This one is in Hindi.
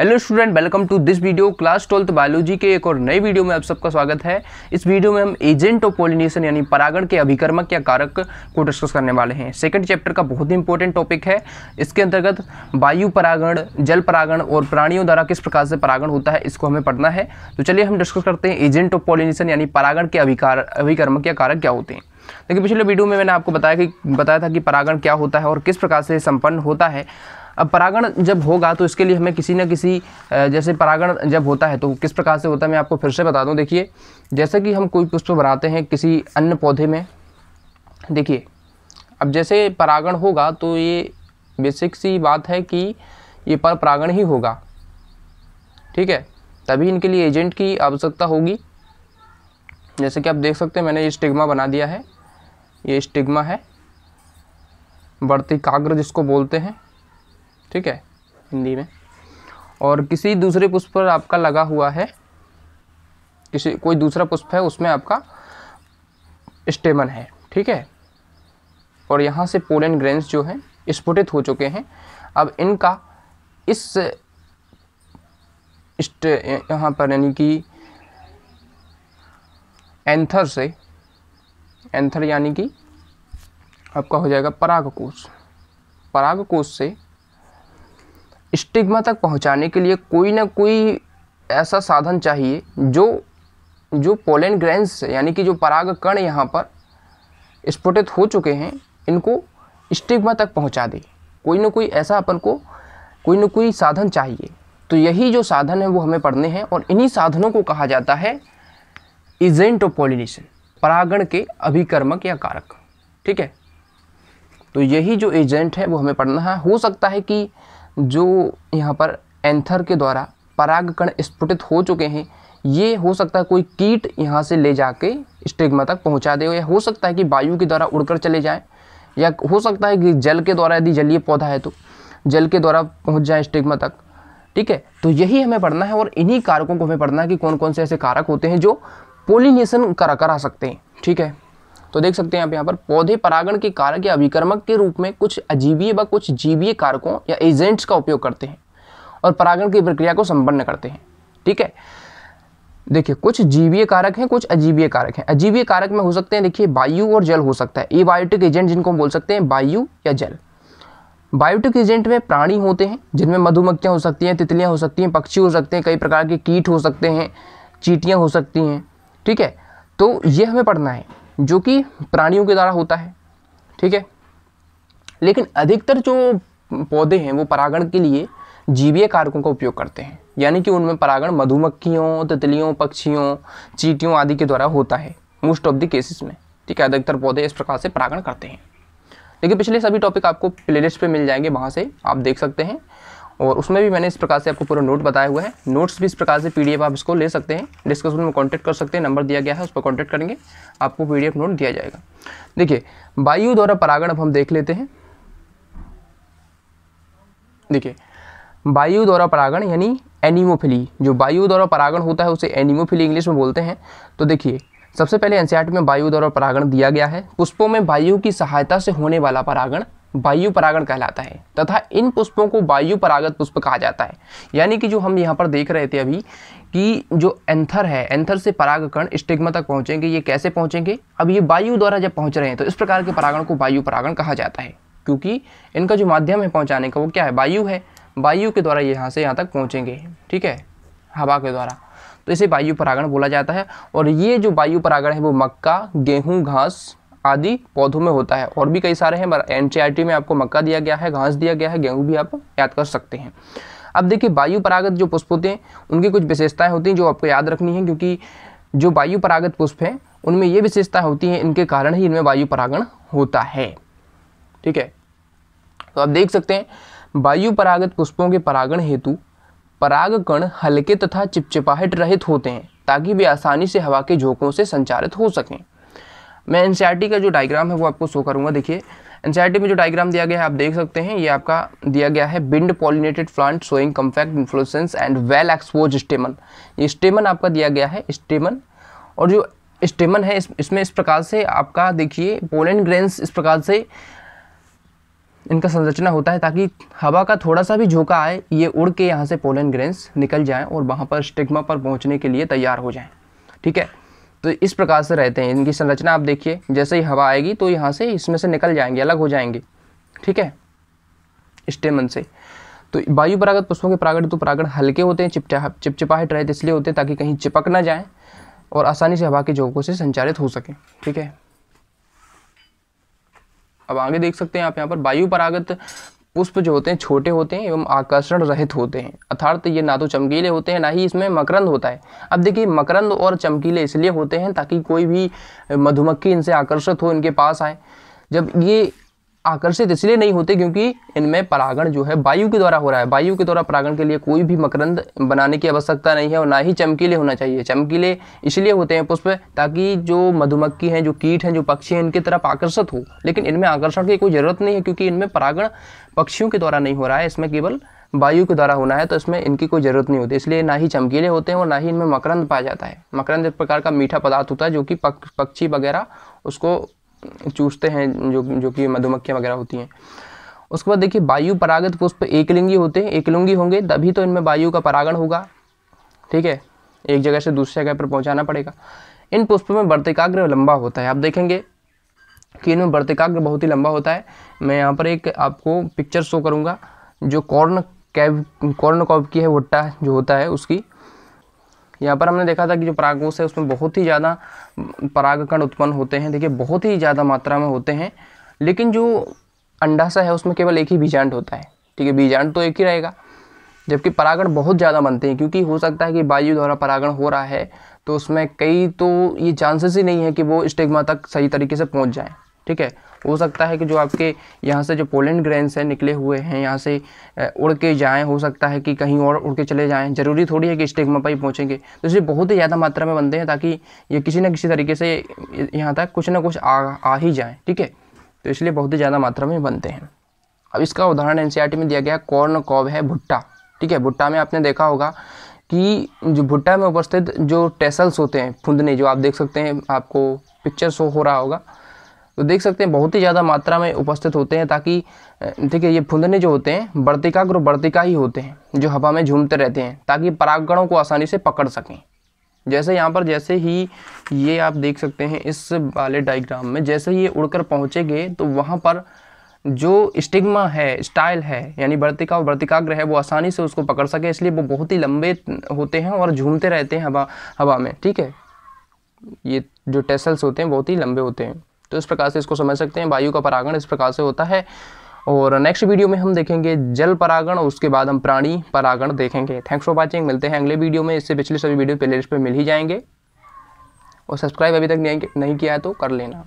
hello student welcome to this video class twelfth biology के एक और नई वीडियो में आप सबका स्वागत है इस वीडियो में हम एजेंट ऑफ पोलिनेशन यानी परागण के अभिकर्मक या कारक को डिस्कस करने वाले हैं सेकंड चैप्टर का बहुत ही इंपॉर्टेंट टॉपिक है इसके अंतर्गत वायु परागण जल परागण और प्राणियों द्वारा किस प्रकार से परागण होता है इसको हमें पढ़ना है तो चलिए हम डिस्कस करते हैं एजेंट ऑफ पोलिनेशन यानी परागण के अभिकार अभिकर्मक या कारक क्या होते हैं देखिए पिछले वीडियो में मैंने आपको बताया कि बताया था कि परागण क्या होता है और किस प्रकार से संपन्न होता है अब परागण जब होगा तो इसके लिए हमें किसी न किसी जैसे परागण जब होता है तो किस प्रकार से होता है मैं आपको फिर से बता दूं देखिए जैसे कि हम कोई पुष्प बनाते हैं किसी अन्य पौधे में देखिए अब जैसे परागण होगा तो ये बेसिक सी बात है कि ये पर परागण ही होगा ठीक है तभी इनके लिए एजेंट की आवश्यकता होगी जैसे कि आप देख सकते हैं मैंने ये स्टिग्मा बना दिया है ये स्टिग्मा है बढ़ती काग्र जिसको बोलते हैं ठीक है हिंदी में और किसी दूसरे पुष्प पर आपका लगा हुआ है किसी कोई दूसरा पुष्प है उसमें आपका स्टेमन है ठीक है और यहाँ से पोलन ग्रेन्स जो हैं स्फुटित हो चुके हैं अब इनका इस यहाँ पर यानी कि एंथर से एंथर यानी कि आपका हो जाएगा परागकोश परागकोश से स्टिग्मा तक पहुंचाने के लिए कोई ना कोई ऐसा साधन चाहिए जो जो पोलन ग्रेन्स यानी कि जो पराग कण यहाँ पर स्फुटित हो चुके हैं इनको स्टिग्मा तक पहुँचा दे कोई ना कोई ऐसा अपन को कोई ना कोई साधन चाहिए तो यही जो साधन है वो हमें पढ़ने हैं और इन्हीं साधनों को कहा जाता है एजेंट ऑफ पॉलिनेशन परागण के अभिकर्मक या कारक ठीक है तो यही जो एजेंट है वो हमें पढ़ना है हो सकता है कि जो यहाँ पर एंथर के द्वारा परागकण स्फुटित हो चुके हैं ये हो सकता है कोई कीट यहाँ से ले जाके स्टिग्मा तक पहुँचा दे या हो सकता है कि वायु के द्वारा उड़कर चले जाएँ या हो सकता है कि जल के द्वारा यदि जलीय पौधा है तो जल के द्वारा पहुँच जाए स्टिग्मा तक ठीक है तो यही हमें पढ़ना है और इन्हीं कारकों को हमें पढ़ना है कि कौन कौन से ऐसे कारक होते हैं जो पोलिनेशन करा करा सकते हैं ठीक है तो देख सकते हैं आप यहाँ पर पौधे परागण के कारक या अभिक्रमक के रूप में कुछ अजीवीय व कुछ जीवीय कारकों या एजेंट्स का उपयोग करते हैं और परागण की प्रक्रिया को संपन्न करते हैं ठीक है देखिए कुछ जीवीय कारक हैं कुछ अजीवीय कारक हैं अजीवीय कारक में हो सकते हैं देखिए वायु और जल हो सकता है एबायोटिक एजेंट जिनको हम बोल सकते हैं वायु या जल बायोटिक एजेंट में प्राणी होते हैं जिनमें मधुमक्खियाँ हो सकती हैं तितलियाँ हो सकती हैं पक्षी हो सकते हैं कई प्रकार के कीट हो सकते हैं चीटियाँ हो सकती हैं ठीक है तो ये हमें पढ़ना है जो कि प्राणियों के द्वारा होता है ठीक है लेकिन अधिकतर जो पौधे हैं वो परागण के लिए जीवीय कारकों का उपयोग करते हैं यानी कि उनमें परागण मधुमक्खियों तितलियों पक्षियों चीटियों आदि के द्वारा होता है मोस्ट ऑफ द केसेस में ठीक है अधिकतर पौधे इस प्रकार से परागण करते हैं लेकिन पिछले सभी टॉपिक आपको प्लेलिस्ट पे मिल जाएंगे वहाँ से आप देख सकते हैं और उसमें भी मैंने इस प्रकार से आपको पूरा नोट बताया हुआ है नोट्स भी इस प्रकार से पीडीएफ आप इसको ले सकते हैं डिस्क्रिप्शन में कॉन्टैक्ट कर सकते हैं नंबर दिया गया है उस पर कॉन्टैक्ट करेंगे आपको पीडीएफ नोट दिया जाएगा देखिए वायु द्वारा परागण अब हम देख लेते हैं देखिए वायु द्वारा परागण यानी एनिमोफिली जो वायु द्वारा परागण होता है उसे एनिमोफिली इंग्लिश में बोलते हैं तो देखिए सबसे पहले एनसीआर में वायु द्वारा परागण दिया गया है पुष्पों में वायु की सहायता से होने वाला परागण वायु परागण कहलाता है तथा इन पुष्पों को वायु परागत पुष्प कहा जाता है यानी कि जो हम यहाँ पर देख रहे थे अभी कि जो एंथर है एंथर से परागकण स्टिग्मा तक पहुँचेंगे ये कैसे पहुँचेंगे अब ये वायु द्वारा जब पहुँच रहे हैं तो इस प्रकार के परागण को वायु परागण कहा जाता है क्योंकि इनका जो माध्यम है पहुँचाने का वो क्या है वायु है वायु के द्वारा ये यहाँ से यहाँ तक पहुँचेंगे ठीक है हवा के द्वारा तो इसे वायु परागण बोला जाता है और ये जो वायु परागण है वो मक्का गेहूँ घास आदि पौधों में होता है और भी कई सारे हैं एन में आपको मक्का दिया गया है घास दिया गया है गेहूँ भी आप याद कर सकते हैं अब देखिए वायु परागत जो पुष्प होते हैं उनकी कुछ विशेषताएं होती हैं जो आपको याद रखनी है क्योंकि जो वायु परागत पुष्प हैं उनमें ये विशेषताएं होती हैं इनके कारण ही इनमें वायु परागण होता है ठीक है तो आप देख सकते हैं वायु परागत पुष्पों के परागण हेतु पराग कण हल्के तथा चिपचिपाहट रहित होते हैं ताकि वे आसानी से हवा के झोंकों से संचारित हो सकें मैं एन e का जो डायग्राम है वो आपको शो करूँगा देखिए एन e में जो डायग्राम दिया गया है आप देख सकते हैं ये आपका दिया गया है wind pollinated plant showing compact inflorescence and well exposed stamen ये स्टेमन आपका दिया गया है स्टेमन और जो स्टेमन है इस, इसमें इस प्रकार से आपका देखिए पोलन ग्रेन्स इस प्रकार से इनका संरचना होता है ताकि हवा का थोड़ा सा भी झोंका आए ये उड़ के यहाँ से पोलन ग्रेन्स निकल जाएँ और वहाँ पर स्टिग्मा पर पहुँचने के लिए तैयार हो जाए ठीक है तो इस प्रकार से रहते हैं इनकी संरचना आप देखिए जैसे ही हवा आएगी तो यहाँ से इसमें से निकल जाएंगे अलग हो जाएंगे ठीक है स्टेमन से तो वायु परागत पुष्पों के परागण तो परागण हल्के होते हैं चिपचा चिपचिपाहट रहते इसलिए होते हैं ताकि कहीं चिपक ना जाए और आसानी से हवा के झोंकों से संचालित हो सके ठीक है अब आगे देख सकते हैं आप यहाँ पर वायु परागत पुष्प जो होते हैं छोटे होते हैं एवं आकर्षण रहित होते हैं अर्थात ये ना तो चमकीले होते हैं ना ही इसमें मकरंद होता है अब देखिए मकरंद और चमकीले इसलिए होते हैं ताकि कोई भी मधुमक्खी इनसे आकर्षित हो इनके पास आए जब ये आकर्षित इसलिए नहीं होते क्योंकि इनमें परागण जो है वायु के द्वारा हो रहा है वायु के द्वारा परागण के लिए कोई भी मकरंद बनाने की आवश्यकता नहीं है और ना ही चमकीले होना चाहिए चमकीले इसलिए होते हैं पुष्प ताकि जो मधुमक्खी हैं जो कीट हैं जो पक्षी हैं इनकी तरफ आकर्षित हो लेकिन इनमें आकर्षण की कोई ज़रूरत नहीं है क्योंकि इनमें परागण पक्षियों के द्वारा नहीं हो रहा है इसमें केवल वायु के द्वारा होना है तो इसमें इनकी कोई ज़रूरत नहीं होती इसलिए ना ही चमकीले होते हैं और ना ही इनमें मकरंद पाया जाता है मकरंद एक प्रकार का मीठा पदार्थ होता है जो कि पक्षी वगैरह उसको चूसते हैं जो जो कि मधुमक्खियाँ वगैरह होती हैं उसके बाद देखिए वायु परागत पुष्प एकलिंगी होते हैं एकलिंगी होंगे तभी तो इनमें वायु का परागण होगा ठीक है एक जगह से दूसरी जगह पर पहुँचाना पड़ेगा इन पुष्पों में वर्तिकाग्र लंबा होता है आप देखेंगे कि इनमें वर्तिकाग्र बहुत ही लंबा होता है मैं यहाँ पर एक आपको पिक्चर शो करूँगा जो कॉर्न कैव कॉर्न कॉप की है वट्टा जो होता है उसकी यहाँ पर हमने देखा था कि जो परागकोश है उसमें बहुत ही ज़्यादा परागकण उत्पन्न होते हैं देखिए बहुत ही ज़्यादा मात्रा में होते हैं लेकिन जो अंडाशय है उसमें केवल एक ही बीजांड होता है ठीक है बीजांड तो एक ही रहेगा जबकि परागण बहुत ज़्यादा बनते हैं क्योंकि हो सकता है कि वायु द्वारा परागण हो रहा है तो उसमें कई तो ये चांसेस ही नहीं है कि वो स्टेगमा तक सही तरीके से पहुँच जाएँ ठीक है हो सकता है कि जो आपके यहाँ से जो पोलेंड ग्रेन्स हैं निकले हुए हैं यहाँ से उड़ के जाएँ हो सकता है कि कहीं और उड़ के चले जाएँ ज़रूरी थोड़ी है कि स्टेगमा पर ही पहुँचेंगे तो इसलिए बहुत ही ज़्यादा मात्रा में बनते हैं ताकि ये किसी न किसी तरीके से यहाँ तक कुछ ना कुछ आ, आ ही जाएँ ठीक है तो इसलिए बहुत ही ज़्यादा मात्रा में बनते हैं अब इसका उदाहरण एन में दिया गया कॉर्न कॉब है भुट्टा ठीक है भुट्टा में आपने देखा होगा कि जो भुट्टा में उपस्थित जो टेसल्स होते हैं फुंदने जो आप देख सकते हैं आपको पिक्चर शो हो रहा होगा तो देख सकते हैं बहुत ही ज़्यादा मात्रा में उपस्थित होते हैं ताकि ठीक है ये फुंदने जो होते हैं ग्रो बर्तिका ही होते हैं जो हवा में झूमते रहते हैं ताकि परागणों को आसानी से पकड़ सकें जैसे यहाँ पर जैसे ही ये आप देख सकते हैं इस वाले डाइग्राम में जैसे ही ये उड़कर पहुँचेंगे तो वहाँ पर जो स्टिग्मा है स्टाइल है यानी वर्तिका और वर्तिकाग्र है वो आसानी से उसको पकड़ सके इसलिए वो बहुत ही लंबे होते हैं और झूमते रहते हैं हवा हवा में ठीक है ये जो टेसल्स होते हैं बहुत ही लंबे होते हैं तो इस प्रकार से इसको समझ सकते हैं वायु का परागण इस प्रकार से होता है और नेक्स्ट वीडियो में हम देखेंगे जल परागण और उसके बाद हम प्राणी परागण देखेंगे थैंक्स फॉर वॉचिंग मिलते हैं अगले वीडियो में इससे पिछले सभी वीडियो प्ले लिस्ट पर मिल ही जाएंगे और सब्सक्राइब अभी तक नहीं किया है तो कर लेना